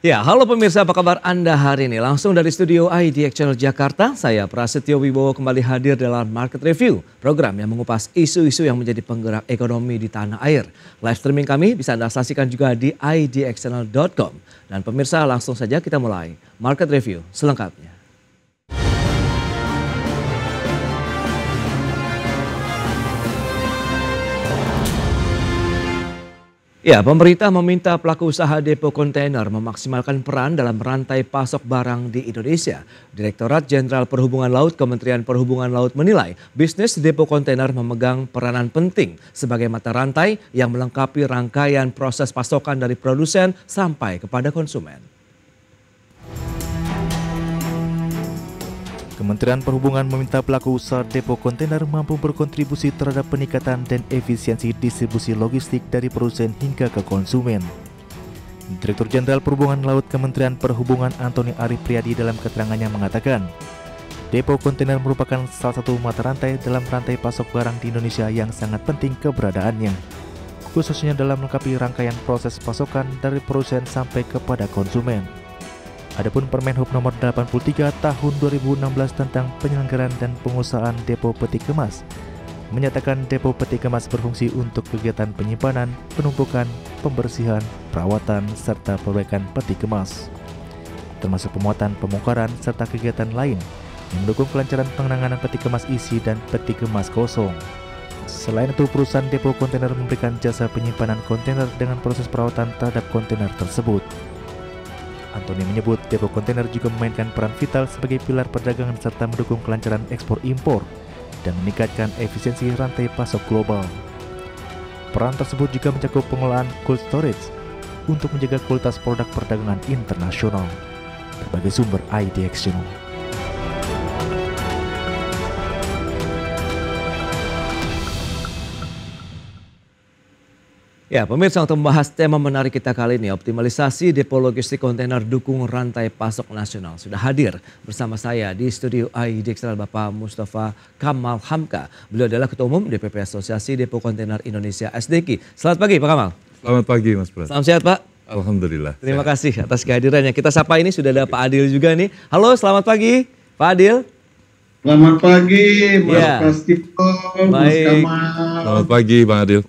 Ya, halo pemirsa apa kabar Anda hari ini? Langsung dari studio IDX Channel Jakarta, saya Prasetyo Wibowo kembali hadir dalam Market Review, program yang mengupas isu-isu yang menjadi penggerak ekonomi di tanah air. Live streaming kami bisa Anda saksikan juga di idxchannel.com. Dan pemirsa langsung saja kita mulai Market Review selengkapnya. Ya, pemerintah meminta pelaku usaha depo kontainer memaksimalkan peran dalam rantai pasok barang di Indonesia. Direktorat Jenderal Perhubungan Laut Kementerian Perhubungan Laut menilai bisnis depo kontainer memegang peranan penting sebagai mata rantai yang melengkapi rangkaian proses pasokan dari produsen sampai kepada konsumen. Kementerian Perhubungan meminta pelaku usaha depo kontainer mampu berkontribusi terhadap peningkatan dan efisiensi distribusi logistik dari produsen hingga ke konsumen. Direktur Jenderal Perhubungan Laut Kementerian Perhubungan Antoni Arif Priadi dalam keterangannya mengatakan, depo kontainer merupakan salah satu mata rantai dalam rantai pasok barang di Indonesia yang sangat penting keberadaannya, khususnya dalam melengkapi rangkaian proses pasokan dari produsen sampai kepada konsumen. Adapun Permen Hub nomor 83 tahun 2016 tentang penyelenggaraan dan pengusahaan depo peti kemas menyatakan depo peti kemas berfungsi untuk kegiatan penyimpanan, penumpukan, pembersihan, perawatan, serta perbaikan peti kemas, termasuk pemuatan pemongkaran, serta kegiatan lain yang mendukung kelancaran penanganan peti kemas isi dan peti kemas kosong. Selain itu, perusahaan depo kontainer memberikan jasa penyimpanan kontainer dengan proses perawatan terhadap kontainer tersebut. Antoni menyebut depo kontainer juga memainkan peran vital sebagai pilar perdagangan serta mendukung kelancaran ekspor impor dan meningkatkan efisiensi rantai pasok global. Peran tersebut juga mencakup pengelolaan cold storage untuk menjaga kualitas produk perdagangan internasional. Berbagai sumber IDX Channel. Ya, pemirsa untuk membahas tema menarik kita kali ini, optimalisasi depo logistik kontainer dukung rantai pasok nasional. Sudah hadir bersama saya di studio IDXL Bapak Mustafa Kamal Hamka. Beliau adalah Ketua Umum DPP Asosiasi Depo Kontainer Indonesia SDKI. Selamat pagi Pak Kamal. Selamat pagi Mas Pras. Salam sehat Pak. Alhamdulillah. Terima sehat. kasih atas kehadirannya. Kita sapa ini sudah ada Pak Adil juga nih. Halo, selamat pagi Pak Adil. Selamat pagi Mas ya. Prastito, Mas Kamal. Selamat pagi Pak Adil.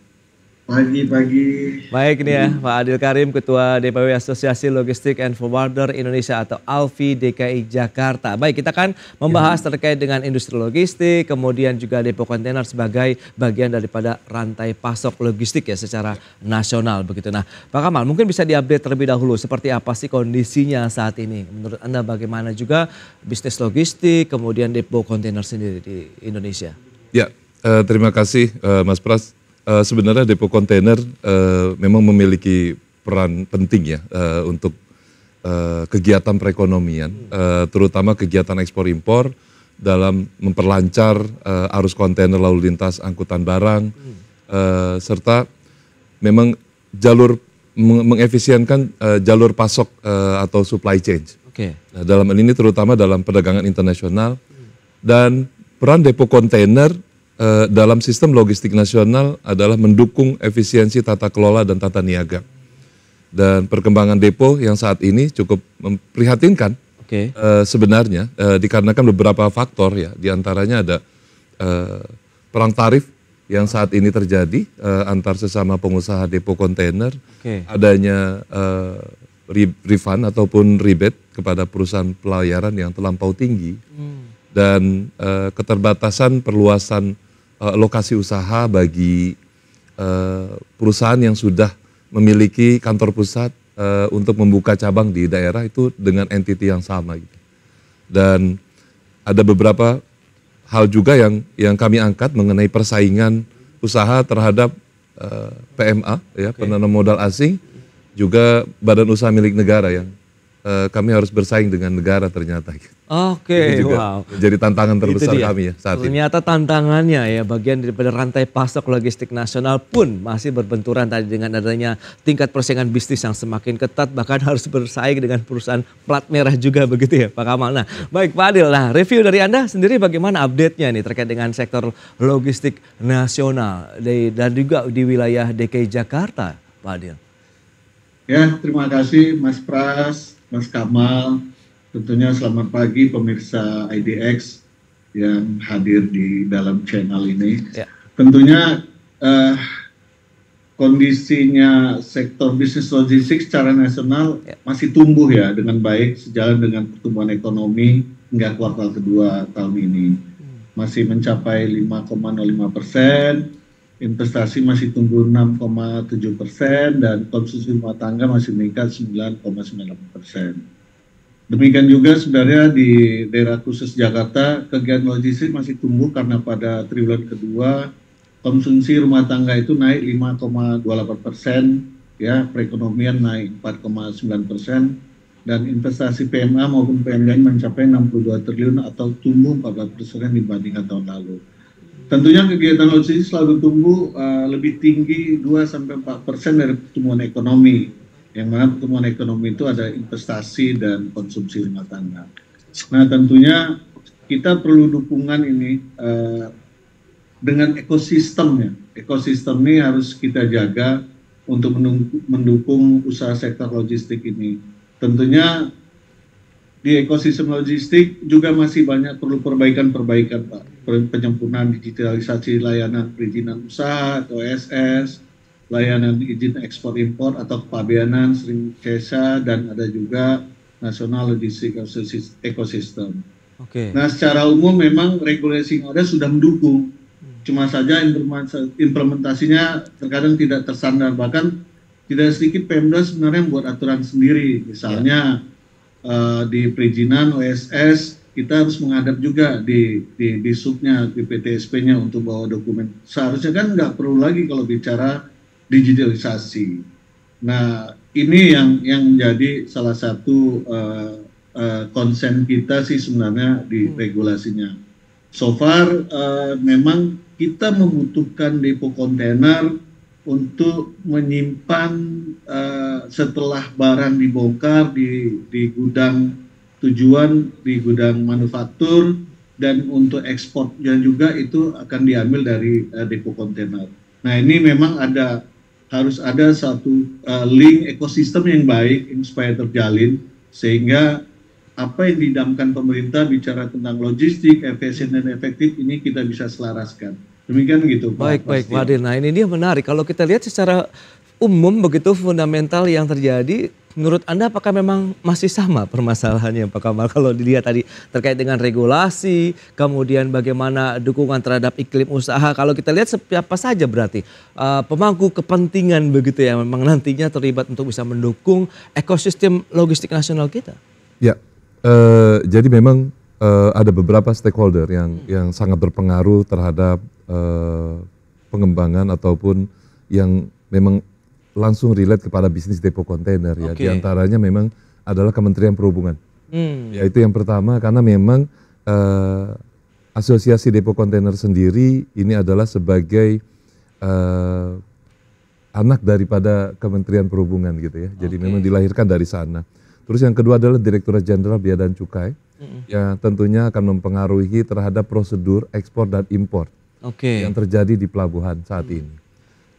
Pagi, pagi. Baik nih ya, Pak Adil Karim, Ketua DPW Asosiasi Logistik and Forwarder Indonesia atau ALFI DKI Jakarta. Baik, kita akan membahas ya. terkait dengan industri logistik, kemudian juga depo kontainer sebagai bagian daripada rantai pasok logistik ya secara nasional begitu. Nah, Pak Kamal, mungkin bisa diupdate terlebih dahulu seperti apa sih kondisinya saat ini? Menurut Anda bagaimana juga bisnis logistik, kemudian depo kontainer sendiri di Indonesia? Ya, eh, terima kasih eh, Mas Pras Eh, sebenarnya depo kontainer uh, memang memiliki peran penting ya uh, untuk uh, kegiatan perekonomian, uh, terutama kegiatan ekspor impor dalam memperlancar uh, arus kontainer lalu lintas angkutan barang uh, serta memang jalur mengefisienkan uh, jalur pasok uh, atau supply chain. Oke. Okay. Nah, dalam ini terutama dalam perdagangan internasional dan peran depo kontainer eh, dalam sistem logistik nasional adalah mendukung efisiensi tata kelola dan tata niaga. Dan perkembangan depo yang saat ini cukup memprihatinkan okay. eh, sebenarnya eh, dikarenakan beberapa faktor ya, antaranya ada eh, perang tarif yang saat ini terjadi uh, antar sesama pengusaha depo kontainer okay. adanya uh, refund ataupun rebate kepada perusahaan pelayaran yang terlampau tinggi hmm. dan uh, keterbatasan perluasan uh, lokasi usaha bagi uh, perusahaan yang sudah memiliki kantor pusat uh, untuk membuka cabang di daerah itu dengan entiti yang sama gitu. Dan ada beberapa hal juga yang yang kami angkat mengenai persaingan usaha terhadap uh, PMA ya okay. penanam modal asing juga badan usaha milik negara yang uh, kami harus bersaing dengan negara ternyata gitu. Oke, okay, wow. Jadi tantangan terbesar kami ya saat Ternyata ini. Ternyata tantangannya ya bagian daripada rantai pasok logistik nasional pun masih berbenturan tadi dengan adanya tingkat persaingan bisnis yang semakin ketat bahkan harus bersaing dengan perusahaan plat merah juga begitu ya Pak Kamal. Nah, baik Pak Adil, nah review dari Anda sendiri bagaimana update-nya nih terkait dengan sektor logistik nasional dan juga di wilayah DKI Jakarta, Pak Adil. Ya, terima kasih Mas Pras, Mas Kamal, Tentunya selamat pagi pemirsa IDX yang hadir di dalam channel ini. Ya. Tentunya uh, kondisinya sektor bisnis logistik secara nasional ya. masih tumbuh ya dengan baik sejalan dengan pertumbuhan ekonomi hingga kuartal kedua tahun ini. Hmm. Masih mencapai 5,05 persen, investasi masih tumbuh 6,7 persen, dan konsumsi rumah tangga masih meningkat 9,9 persen Demikian juga sebenarnya di daerah khusus Jakarta, kegiatan logistik masih tumbuh karena pada triwulan kedua konsumsi rumah tangga itu naik 5,28 persen, ya perekonomian naik 4,9 persen, dan investasi PMA maupun PMI mencapai 62 triliun atau tumbuh 14 persen dibandingkan tahun lalu. Tentunya kegiatan logistik selalu tumbuh uh, lebih tinggi 2 sampai 4 persen dari pertumbuhan ekonomi yang mana pertumbuhan ekonomi itu ada investasi dan konsumsi rumah tangga. Nah tentunya kita perlu dukungan ini eh, dengan ekosistemnya. Ekosistem ini harus kita jaga untuk mendukung usaha sektor logistik ini. Tentunya di ekosistem logistik juga masih banyak perlu perbaikan-perbaikan Pak. Penyempurnaan digitalisasi layanan perizinan usaha atau SS, layanan izin ekspor impor atau kepabeanan cesa dan ada juga nasional logistik ekosistem. Oke. Okay. Nah, secara umum memang regulasi yang ada sudah mendukung. Hmm. Cuma saja implementasinya terkadang tidak tersandar bahkan tidak sedikit Pemda sebenarnya membuat aturan sendiri. Misalnya yeah. Ya. uh, di perizinan OSS kita harus menghadap juga di di di subnya di PTSP-nya untuk bawa dokumen. Seharusnya kan nggak perlu lagi kalau bicara digitalisasi. Nah, ini yang yang menjadi salah satu uh, eh, uh, eh, konsen kita sih sebenarnya di hmm. regulasinya. So far uh, memang kita membutuhkan depo kontainer untuk menyimpan uh, setelah barang dibongkar di di gudang tujuan di gudang manufaktur dan untuk ekspor dan juga itu akan diambil dari uh, depo kontainer. Nah ini memang ada harus ada satu uh, link ekosistem yang baik yang supaya terjalin sehingga apa yang didamkan pemerintah bicara tentang logistik, efisien dan efektif ini kita bisa selaraskan. Demikian gitu. Pak, baik, baik Pak Nah ini dia menarik. Kalau kita lihat secara umum begitu fundamental yang terjadi menurut Anda apakah memang masih sama permasalahannya Pak Kamal kalau dilihat tadi terkait dengan regulasi, kemudian bagaimana dukungan terhadap iklim usaha. Kalau kita lihat siapa saja berarti uh, pemangku kepentingan begitu ya memang nantinya terlibat untuk bisa mendukung ekosistem logistik nasional kita. Ya, uh, jadi memang uh, ada beberapa stakeholder yang hmm. yang sangat berpengaruh terhadap uh, pengembangan ataupun yang memang langsung relate kepada bisnis depo kontainer ya. Okay. Di antaranya memang adalah Kementerian Perhubungan. Hmm. Ya, itu yang pertama karena memang uh, asosiasi depo kontainer sendiri ini adalah sebagai uh, anak daripada Kementerian Perhubungan gitu ya. Jadi okay. memang dilahirkan dari sana. Terus yang kedua adalah Direkturat Jenderal Bea dan Cukai ya yang tentunya akan mempengaruhi terhadap prosedur ekspor dan impor okay. yang terjadi di pelabuhan saat hmm. ini.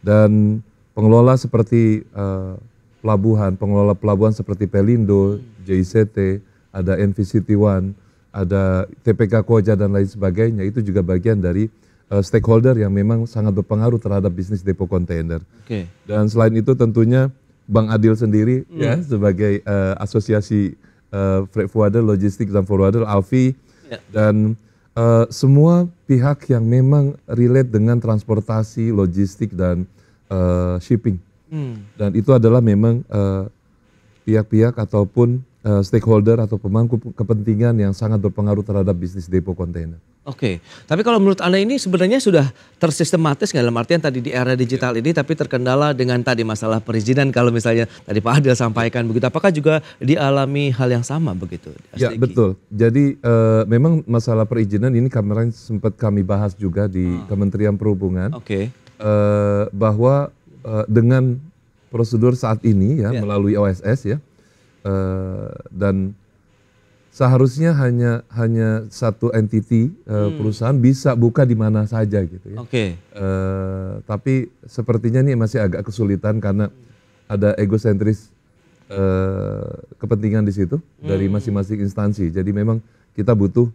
Dan pengelola seperti uh, pelabuhan, pengelola pelabuhan seperti Pelindo, JICT, ada NVCT One, ada TPK Koja dan lain sebagainya itu juga bagian dari uh, stakeholder yang memang sangat berpengaruh terhadap bisnis depo kontainer. Okay. Dan selain itu tentunya Bang Adil sendiri hmm. ya sebagai uh, asosiasi uh, freight forwarder, logistik dan forwarder, Alfi yeah. dan uh, semua pihak yang memang relate dengan transportasi, logistik dan uh, shipping. Hmm. Dan itu adalah memang pihak eh, pihak-pihak ataupun uh, stakeholder atau pemangku kepentingan yang sangat berpengaruh terhadap bisnis depo kontainer. Oke, tapi kalau menurut Anda ini sebenarnya sudah tersistematis nggak dalam artian tadi di era digital ini tapi terkendala dengan tadi masalah perizinan kalau misalnya tadi Pak Adil sampaikan begitu. Apakah juga dialami hal yang sama begitu? Ya betul, jadi uh, memang masalah perizinan ini kemarin sempat kami bahas juga di ah. Kementerian Perhubungan. Oke. Okay Eh, bahwa uh, dengan prosedur saat ini ya, ya. melalui OSS ya uh, dan seharusnya hanya hanya satu entiti uh, hmm. perusahaan bisa buka di mana saja gitu ya. Oke. Okay. Uh, tapi sepertinya ini masih agak kesulitan karena ada egosentris uh, kepentingan di situ hmm. dari masing-masing instansi. Jadi memang kita butuh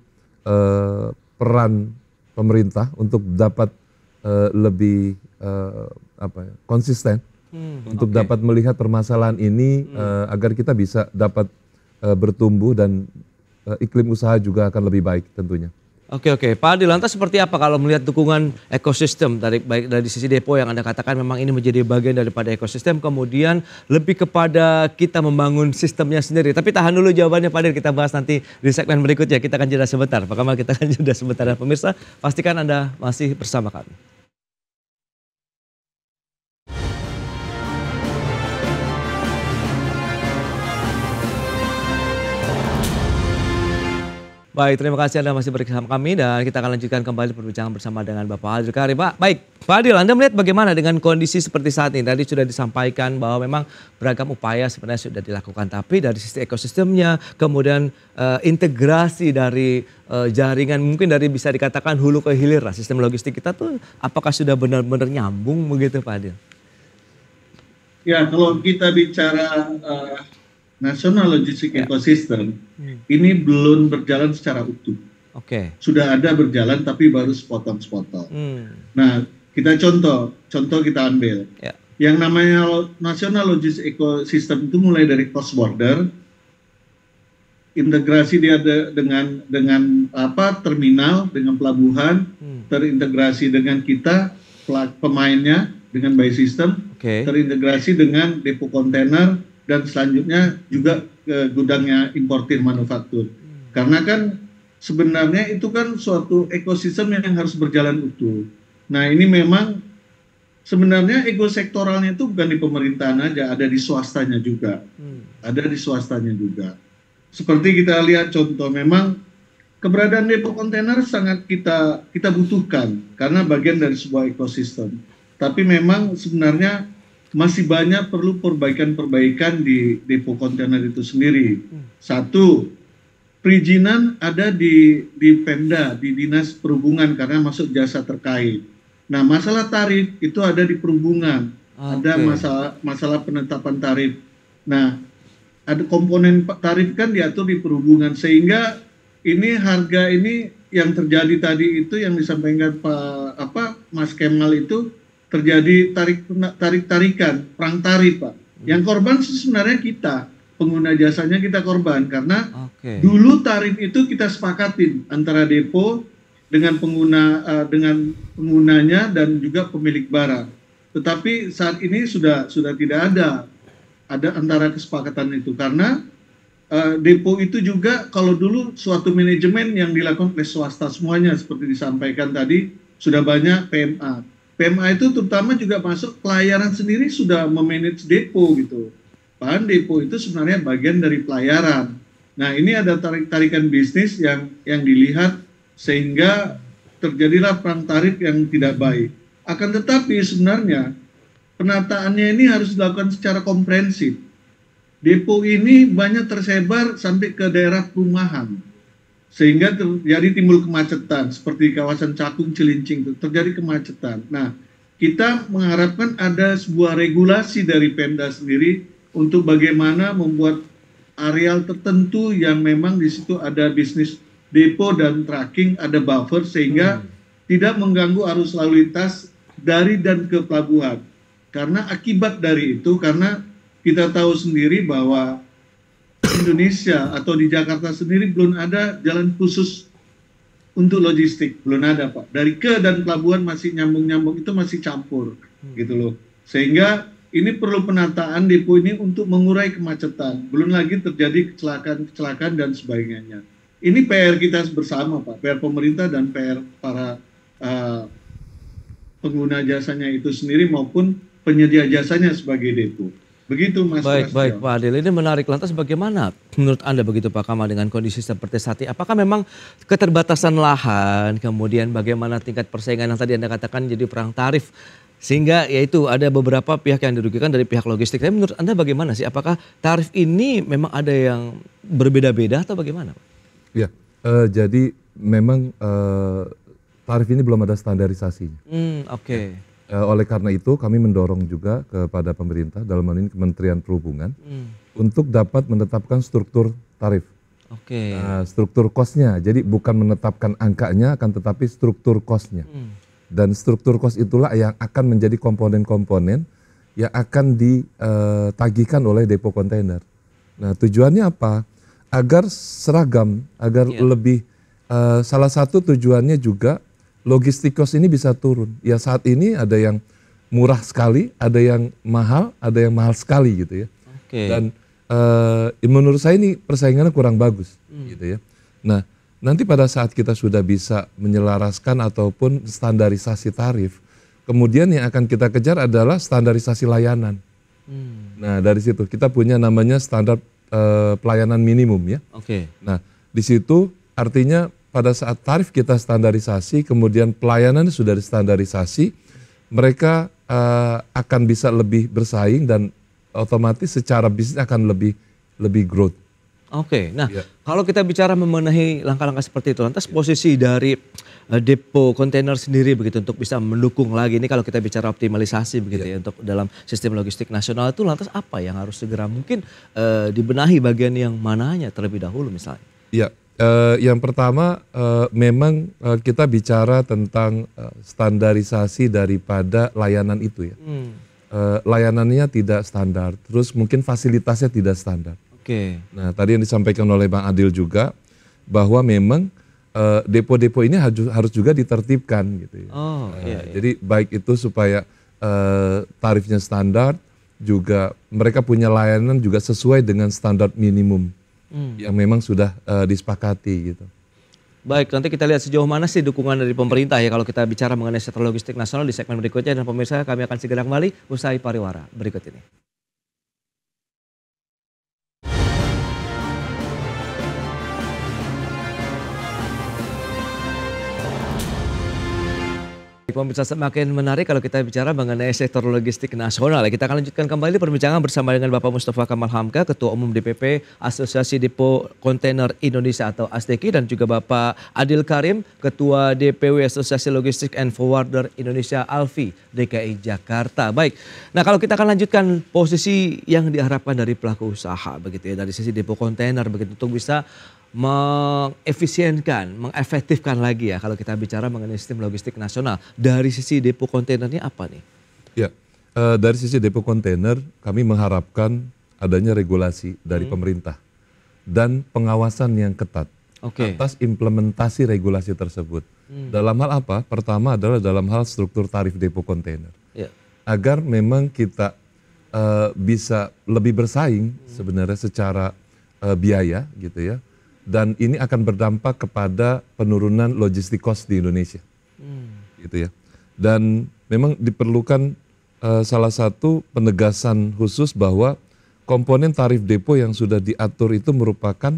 uh, peran pemerintah untuk dapat Eh, lebih uh, apa ya, konsisten hmm, untuk okay. dapat melihat permasalahan ini hmm. uh, agar kita bisa dapat uh, bertumbuh dan uh, iklim usaha juga akan lebih baik tentunya. Oke oke, Pak Adi lantas seperti apa kalau melihat dukungan ekosistem dari baik dari sisi depo yang Anda katakan memang ini menjadi bagian daripada ekosistem kemudian lebih kepada kita membangun sistemnya sendiri. Tapi tahan dulu jawabannya Pak Adi, kita bahas nanti di segmen berikutnya. Kita akan jeda sebentar. Pak Kamal kita akan jeda sebentar dan pemirsa pastikan Anda masih bersama kami. Baik, terima kasih Anda masih bersama kami dan kita akan lanjutkan kembali perbincangan bersama dengan Bapak Adil Karim. Pak, baik, Pak Adil, Anda melihat bagaimana dengan kondisi seperti saat ini? Tadi sudah disampaikan bahwa memang beragam upaya sebenarnya sudah dilakukan, tapi dari sisi ekosistemnya, kemudian uh, integrasi dari uh, jaringan, mungkin dari bisa dikatakan hulu ke hilir lah, sistem logistik kita tuh apakah sudah benar-benar nyambung begitu Pak Adil? Ya, kalau kita bicara uh, National Logistic yeah. Ecosystem hmm. ini belum berjalan secara utuh. Oke. Okay. Sudah ada berjalan tapi baru sepotong-sepotong. Hmm. Nah, kita contoh, contoh kita ambil. Yeah. Yang namanya National Logistic Ecosystem itu mulai dari cross border, integrasi dia de dengan dengan apa terminal, dengan pelabuhan, hmm. terintegrasi dengan kita pemainnya dengan by system, okay. terintegrasi dengan depo kontainer, dan selanjutnya juga ke gudangnya importir manufaktur. Hmm. Karena kan sebenarnya itu kan suatu ekosistem yang harus berjalan utuh. Nah, ini memang sebenarnya ego sektoralnya itu bukan di pemerintahan aja, ada di swastanya juga. Hmm. Ada di swastanya juga. Seperti kita lihat contoh memang keberadaan depo kontainer sangat kita kita butuhkan karena bagian dari sebuah ekosistem. Tapi memang sebenarnya masih banyak perlu perbaikan-perbaikan di depo kontainer itu sendiri. Satu, perizinan ada di di Pemda, di Dinas Perhubungan karena masuk jasa terkait. Nah, masalah tarif itu ada di perhubungan. Okay. Ada masalah masalah penetapan tarif. Nah, ada komponen tarif kan diatur di perhubungan sehingga ini harga ini yang terjadi tadi itu yang disampaikan Pak apa Mas Kemal itu terjadi tarik tarik tarikan perang tarif pak hmm. yang korban sebenarnya kita pengguna jasanya kita korban karena okay. dulu tarif itu kita sepakatin antara depo dengan pengguna uh, dengan penggunanya dan juga pemilik barang tetapi saat ini sudah sudah tidak ada ada antara kesepakatan itu karena uh, depo itu juga kalau dulu suatu manajemen yang dilakukan oleh swasta semuanya seperti disampaikan tadi sudah banyak PMA PMA itu terutama juga masuk pelayaran sendiri sudah memanage depo gitu. Bahan depo itu sebenarnya bagian dari pelayaran. Nah, ini ada tarik-tarikan bisnis yang yang dilihat sehingga terjadilah perang tarif yang tidak baik. Akan tetapi sebenarnya penataannya ini harus dilakukan secara komprehensif. Depo ini banyak tersebar sampai ke daerah perumahan sehingga terjadi timbul kemacetan seperti kawasan Cakung Cilincing itu terjadi kemacetan. Nah, kita mengharapkan ada sebuah regulasi dari Pemda sendiri untuk bagaimana membuat areal tertentu yang memang di situ ada bisnis depo dan tracking, ada buffer sehingga hmm. tidak mengganggu arus lalu lintas dari dan ke pelabuhan. Karena akibat dari itu karena kita tahu sendiri bahwa Indonesia atau di Jakarta sendiri belum ada jalan khusus untuk logistik, belum ada Pak. Dari ke dan pelabuhan masih nyambung-nyambung itu masih campur hmm. gitu loh. Sehingga ini perlu penataan depo ini untuk mengurai kemacetan, belum lagi terjadi kecelakaan-kecelakaan dan sebagainya. Ini PR kita bersama Pak, PR pemerintah dan PR para uh, pengguna jasanya itu sendiri maupun penyedia jasanya sebagai depo. Begitu Mas. Baik, baik Pak Adil. Ini menarik. Lantas bagaimana menurut Anda begitu Pak Kamal dengan kondisi seperti saat ini? Apakah memang keterbatasan lahan, kemudian bagaimana tingkat persaingan yang tadi Anda katakan jadi perang tarif sehingga yaitu ada beberapa pihak yang dirugikan dari pihak logistik. Tapi menurut Anda bagaimana sih? Apakah tarif ini memang ada yang berbeda-beda atau bagaimana? Ya, uh, jadi memang uh, tarif ini belum ada standarisasinya. Hmm, Oke. Okay. Ya. Eh, oleh karena itu kami mendorong juga kepada pemerintah dalam hal ini Kementerian Perhubungan hmm. untuk dapat menetapkan struktur tarif. Oke. Okay. Uh, struktur kosnya. Jadi bukan menetapkan angkanya akan tetapi struktur kosnya. Hmm. Dan struktur kos itulah yang akan menjadi komponen-komponen yang akan ditagihkan eh, oleh depo kontainer. Nah, tujuannya apa? Agar seragam, agar yeah. lebih uh, salah satu tujuannya juga logistik cost ini bisa turun. Ya saat ini ada yang murah sekali, ada yang mahal, ada yang mahal sekali gitu ya. Okay. Dan uh, menurut saya ini persaingannya kurang bagus hmm. gitu ya. Nah nanti pada saat kita sudah bisa menyelaraskan ataupun standarisasi tarif, kemudian yang akan kita kejar adalah standarisasi layanan. Hmm. Nah dari situ kita punya namanya standar uh, pelayanan minimum ya. Oke. Okay. Nah di situ artinya pada saat tarif kita standarisasi, kemudian pelayanan sudah standarisasi, mereka uh, akan bisa lebih bersaing dan otomatis secara bisnis akan lebih lebih growth. Oke, okay. nah yeah. kalau kita bicara memenuhi langkah-langkah seperti itu, lantas posisi dari eh, depo kontainer sendiri begitu untuk bisa mendukung lagi ini kalau kita bicara optimalisasi begitu ya, ya untuk dalam sistem logistik nasional itu lantas apa yang harus segera mungkin uh, dibenahi bagian yang mananya terlebih dahulu misalnya? Iya, Uh, yang pertama uh, memang uh, kita bicara tentang uh, standarisasi daripada layanan itu ya. Hmm. Uh, layanannya tidak standar, terus mungkin fasilitasnya tidak standar. Oke. Okay. Nah tadi yang disampaikan oleh Bang Adil juga bahwa memang depo-depo uh, ini harus, juga ditertibkan gitu. Ya. Oh. Uh, iya, iya. Jadi baik itu supaya uh, tarifnya standar, juga mereka punya layanan juga sesuai dengan standar minimum hmm. yang memang sudah uh, disepakati gitu. Baik, nanti kita lihat sejauh mana sih dukungan dari pemerintah ya kalau kita bicara mengenai sektor logistik nasional di segmen berikutnya dan pemirsa kami akan segera kembali usai pariwara berikut ini. pemirsa semakin menarik kalau kita bicara mengenai sektor logistik nasional. Kita akan lanjutkan kembali perbincangan bersama dengan Bapak Mustafa Kamal Hamka, Ketua Umum DPP Asosiasi Depo Kontainer Indonesia atau ASDEKI dan juga Bapak Adil Karim, Ketua DPW Asosiasi Logistik and Forwarder Indonesia Alfi DKI Jakarta. Baik, nah kalau kita akan lanjutkan posisi yang diharapkan dari pelaku usaha begitu ya dari sisi depo kontainer begitu untuk bisa mengefisienkan, mengefektifkan lagi ya kalau kita bicara mengenai sistem logistik nasional. Dari sisi depo kontainernya apa nih? Ya, e, dari sisi depo kontainer kami mengharapkan adanya regulasi dari hmm. pemerintah dan pengawasan yang ketat okay. atas implementasi regulasi tersebut. Hmm. Dalam hal apa? Pertama adalah dalam hal struktur tarif depo kontainer. Ya. Agar memang kita e, bisa lebih bersaing hmm. sebenarnya secara eh, biaya gitu ya dan ini akan berdampak kepada penurunan logistik cost di Indonesia. Hmm. Gitu ya. Dan memang diperlukan uh, salah satu penegasan khusus bahwa komponen tarif depo yang sudah diatur itu merupakan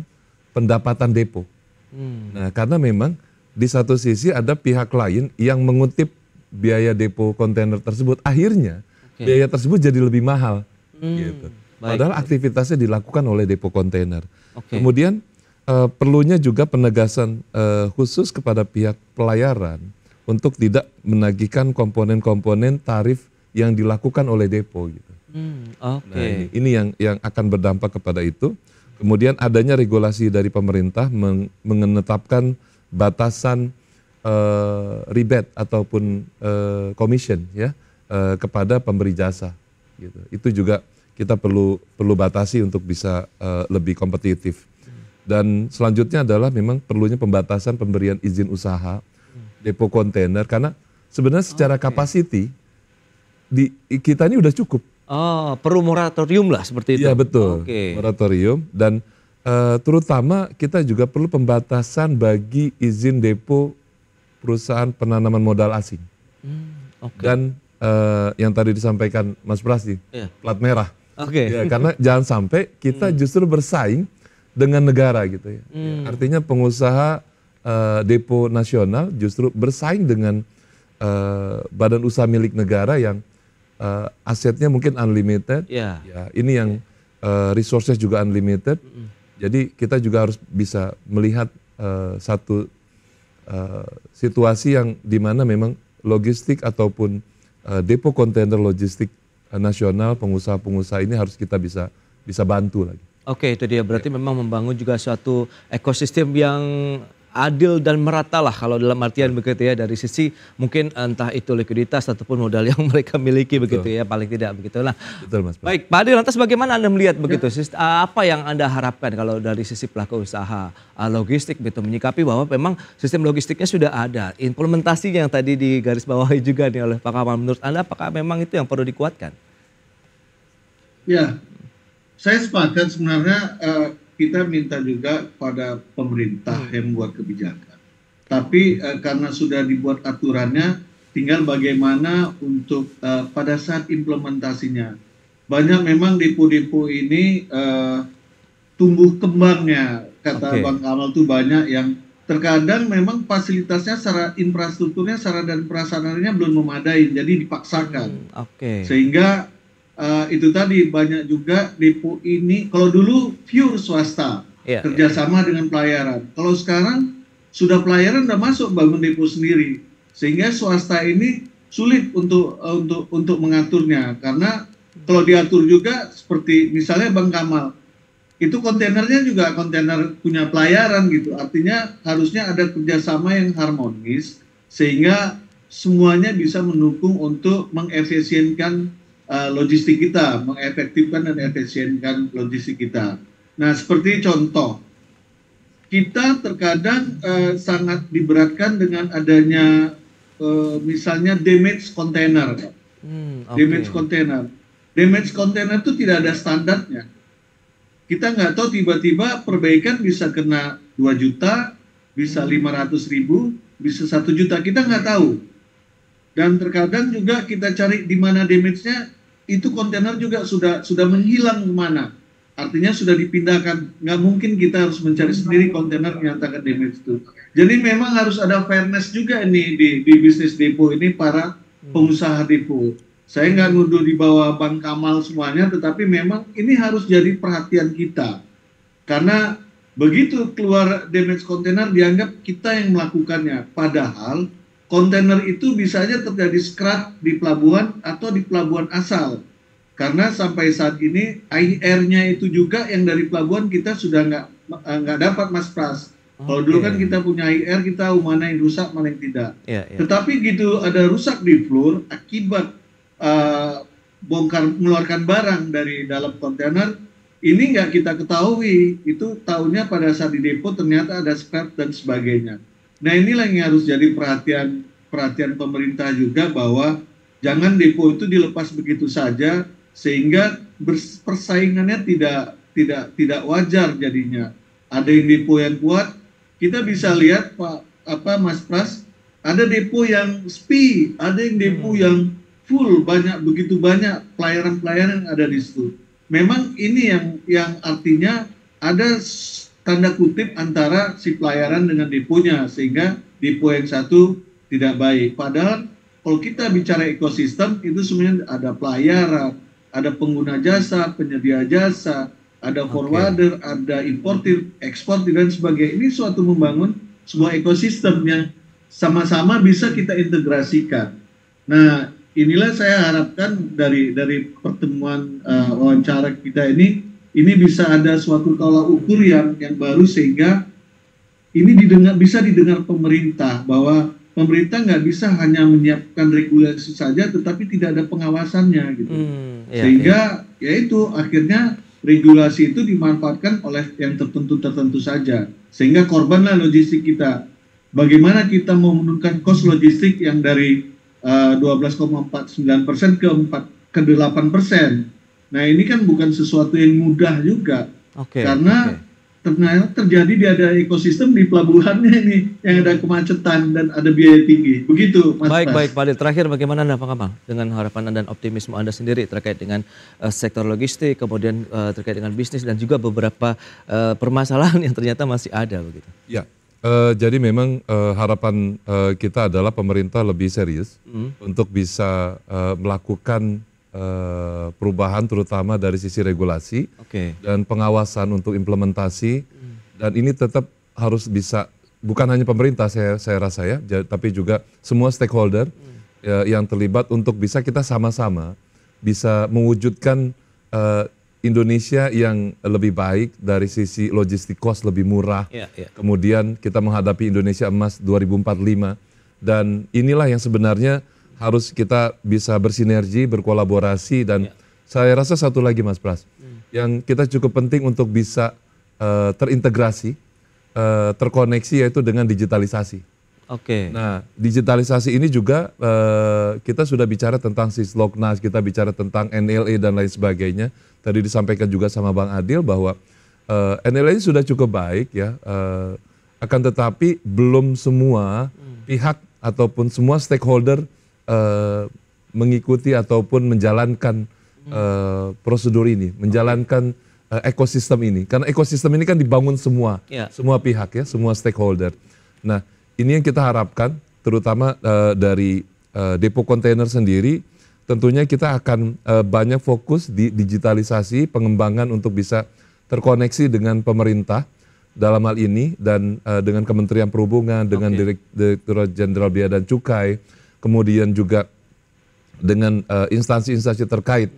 pendapatan depo. Hmm. Nah, karena memang di satu sisi ada pihak lain yang mengutip biaya depo kontainer tersebut, akhirnya okay. biaya tersebut jadi lebih mahal. Hmm. Gitu. Padahal aktivitasnya dilakukan oleh depo kontainer. Okay. Kemudian uh, perlunya juga penegasan uh, khusus kepada pihak pelayaran untuk tidak menagihkan komponen-komponen tarif yang dilakukan oleh depo gitu. Hmm, nah, Oke. Okay. Nah, ini, ini yang yang akan berdampak kepada itu. Kemudian adanya regulasi dari pemerintah meng, menetapkan batasan uh, rebate ataupun uh, commission ya uh, kepada pemberi jasa. Gitu. Itu juga kita perlu perlu batasi untuk bisa uh, lebih kompetitif. Dan selanjutnya adalah memang perlunya pembatasan pemberian izin usaha depo kontainer karena sebenarnya oh, secara okay. capacity di kita ini udah cukup. Oh, perlu moratorium lah seperti itu. Iya betul. Okay. Moratorium dan uh, terutama kita juga perlu pembatasan bagi izin depo perusahaan penanaman modal asing. Hmm, okay. Dan uh, yang tadi disampaikan Mas Pras, yeah. plat merah. Oke. Okay. Ya, karena jangan sampai kita hmm. justru bersaing dengan negara gitu ya. Hmm. Artinya pengusaha uh, depo nasional justru bersaing dengan uh, badan usaha milik negara yang uh, asetnya mungkin unlimited. Yeah. Ya, ini yang yeah. uh, resources juga unlimited. -hmm. Jadi kita juga harus bisa melihat uh, satu uh, situasi yang dimana memang logistik ataupun uh, depo kontainer logistik uh, nasional pengusaha-pengusaha ini harus kita bisa bisa bantu lagi. Oke, itu dia berarti ya. memang membangun juga suatu ekosistem yang adil dan merata lah kalau dalam artian iya. begitu ya dari sisi mungkin entah itu likuiditas ataupun modal yang mereka miliki begitu ya paling tidak begitu lah. Betul, Mas. baik Pak Adil. lantas bagaimana anda melihat ya. begitu apa yang anda harapkan kalau dari sisi pelaku usaha logistik begitu menyikapi bahwa memang sistem logistiknya sudah ada implementasi yang tadi di garis bawahi juga nih oleh Pak Kamal menurut anda apakah memang itu yang perlu dikuatkan ya saya sepakat sebenarnya uh, kita minta juga pada pemerintah hmm. yang membuat kebijakan. Tapi uh, karena sudah dibuat aturannya, tinggal bagaimana untuk uh, pada saat implementasinya. Banyak memang depo-depo ini uh, tumbuh kembangnya, kata okay. Bang Kamal tuh banyak yang terkadang memang fasilitasnya secara infrastrukturnya, secara dan prasarannya belum memadai, jadi dipaksakan. Hmm, oke. Okay. Sehingga Eh, itu tadi banyak juga depo ini kalau dulu pure swasta yeah, iya. kerjasama yeah. dengan pelayaran. Kalau sekarang sudah pelayaran sudah masuk bangun depo sendiri sehingga swasta ini sulit untuk eh, untuk untuk mengaturnya karena kalau diatur juga seperti misalnya Bang Kamal itu kontainernya juga kontainer punya pelayaran gitu artinya harusnya ada kerjasama yang harmonis sehingga semuanya bisa mendukung untuk mengefisienkan Eh, logistik kita, mengefektifkan dan efisienkan logistik kita. Nah, seperti contoh, kita terkadang uh, sangat diberatkan dengan adanya uh, misalnya damage container. Hmm, okay. Damage container. Damage container itu tidak ada standarnya. Kita nggak tahu tiba-tiba perbaikan bisa kena 2 juta, bisa hmm. 500 ribu, bisa 1 juta. Kita nggak tahu. Dan terkadang juga kita cari di mana damage-nya itu kontainer juga sudah sudah menghilang kemana. Artinya sudah dipindahkan. Nggak mungkin kita harus mencari sendiri kontainer menyatakan damage itu. Jadi memang harus ada fairness juga ini di, di bisnis depo ini para hmm. pengusaha depo. Saya nggak nuduh di bawah bank Kamal semuanya, tetapi memang ini harus jadi perhatian kita. Karena begitu keluar damage kontainer dianggap kita yang melakukannya. Padahal kontainer itu bisa terjadi scrap di pelabuhan atau di pelabuhan asal. Karena sampai saat ini IR-nya itu juga yang dari pelabuhan kita sudah nggak eh, nggak dapat Mas Pras. Okay. Kalau dulu kan kita punya IR, kita tahu mana yang rusak, mana yang tidak. Yeah, yeah. Tetapi gitu ada rusak di floor akibat uh, bongkar mengeluarkan barang dari dalam kontainer, ini nggak kita ketahui. Itu tahunya pada saat di depo ternyata ada scrap dan sebagainya. Nah inilah yang harus jadi perhatian perhatian pemerintah juga bahwa jangan depo itu dilepas begitu saja sehingga persaingannya tidak tidak tidak wajar jadinya. Ada yang depo yang kuat, kita bisa lihat Pak apa Mas Pras ada depo yang sepi, ada yang depo hmm. yang full banyak begitu banyak pelayaran pelayanan ada di situ. Memang ini yang yang artinya ada tanda kutip antara si pelayaran dengan deponya sehingga depo yang satu tidak baik. Padahal kalau kita bicara ekosistem itu sebenarnya ada pelayaran, ada pengguna jasa, penyedia jasa, ada forwarder, ada importir, ekspor dan sebagainya. Ini suatu membangun sebuah ekosistem yang sama-sama bisa kita integrasikan. Nah, inilah saya harapkan dari dari pertemuan uh, wawancara kita ini ini bisa ada suatu tolak ukur yang yang baru sehingga ini didengar bisa didengar pemerintah bahwa pemerintah nggak bisa hanya menyiapkan regulasi saja tetapi tidak ada pengawasannya gitu hmm, iya, sehingga iya. yaitu akhirnya regulasi itu dimanfaatkan oleh yang tertentu tertentu saja sehingga korbanlah logistik kita bagaimana kita mau menurunkan kos logistik yang dari uh, eh, 12,49 persen ke 4 ke 8 persen Nah ini kan bukan sesuatu yang mudah juga, okay, karena okay. ternyata terjadi di ada ekosistem di pelabuhannya ini yang ada kemacetan dan ada biaya tinggi. Begitu, Mas. Baik, baik, Pak Adil. Terakhir bagaimana Anda, Pak Kamal, dengan harapan dan optimisme Anda sendiri terkait dengan uh, sektor logistik, kemudian uh, terkait dengan bisnis dan juga beberapa uh, permasalahan yang ternyata masih ada begitu. Ya. Uh, jadi memang uh, harapan uh, kita adalah pemerintah lebih serius mm. untuk bisa uh, melakukan Eh, perubahan terutama dari sisi regulasi okay. dan pengawasan untuk implementasi dan ini tetap harus bisa bukan hanya pemerintah saya saya rasa ya tapi juga semua stakeholder ya, yang terlibat untuk bisa kita sama-sama bisa mewujudkan uh, Indonesia yang lebih baik dari sisi logistik cost lebih murah. Yeah, yeah. Kemudian kita menghadapi Indonesia emas 2045 dan inilah yang sebenarnya harus kita bisa bersinergi, berkolaborasi dan ya. saya rasa satu lagi Mas Pras hmm. yang kita cukup penting untuk bisa uh, terintegrasi, uh, terkoneksi yaitu dengan digitalisasi. Oke. Okay. Nah, digitalisasi ini juga uh, kita sudah bicara tentang Sislognas, kita bicara tentang nla e dan lain sebagainya. Tadi disampaikan juga sama Bang Adil bahwa uh, NLE ini sudah cukup baik ya. Uh, akan tetapi belum semua hmm. pihak ataupun semua stakeholder Eh, mengikuti ataupun menjalankan uh, prosedur ini, menjalankan uh, ekosistem ini. Karena ekosistem ini kan dibangun semua, yeah. semua pihak ya, semua stakeholder. Nah, ini yang kita harapkan, terutama uh, dari uh, depo kontainer sendiri, tentunya kita akan uh, banyak fokus di digitalisasi pengembangan untuk bisa terkoneksi dengan pemerintah dalam hal ini dan uh, dengan Kementerian Perhubungan, dengan okay. Direktur Jenderal Bea dan Cukai kemudian juga dengan eh, instansi-instansi uh, terkait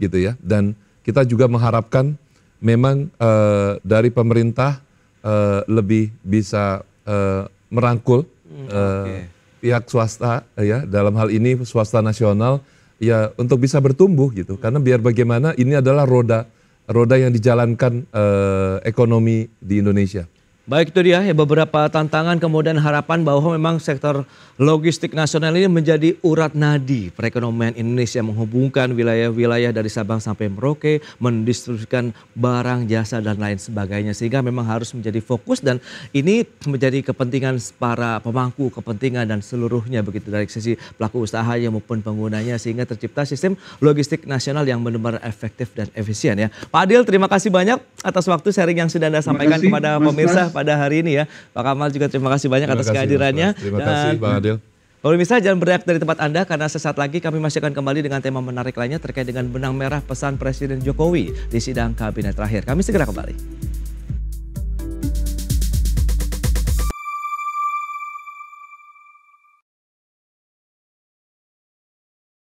gitu ya dan kita juga mengharapkan memang uh, dari pemerintah uh, lebih bisa uh, merangkul uh, hmm, okay. pihak swasta uh, ya dalam hal ini swasta nasional ya untuk bisa bertumbuh gitu karena biar bagaimana ini adalah roda roda yang dijalankan uh, ekonomi di Indonesia. Baik itu dia ya beberapa tantangan kemudian harapan bahwa memang sektor logistik nasional ini menjadi urat nadi perekonomian Indonesia menghubungkan wilayah-wilayah dari Sabang sampai Merauke, mendistribusikan barang, jasa dan lain sebagainya sehingga memang harus menjadi fokus dan ini menjadi kepentingan para pemangku kepentingan dan seluruhnya begitu dari sisi pelaku usaha yang maupun penggunanya sehingga tercipta sistem logistik nasional yang benar-benar efektif dan efisien ya. Pak Adil terima kasih banyak atas waktu sharing yang sudah Anda sampaikan kasih, kepada pemirsa pada hari ini ya. Pak Kamal juga terima kasih banyak terima atas kasih, kehadirannya. Terima terima Dan, kasih Bang Adil. Kalau misalnya jangan bereak dari tempat Anda karena sesaat lagi kami masih akan kembali dengan tema menarik lainnya terkait dengan benang merah pesan Presiden Jokowi di sidang kabinet terakhir. Kami segera kembali.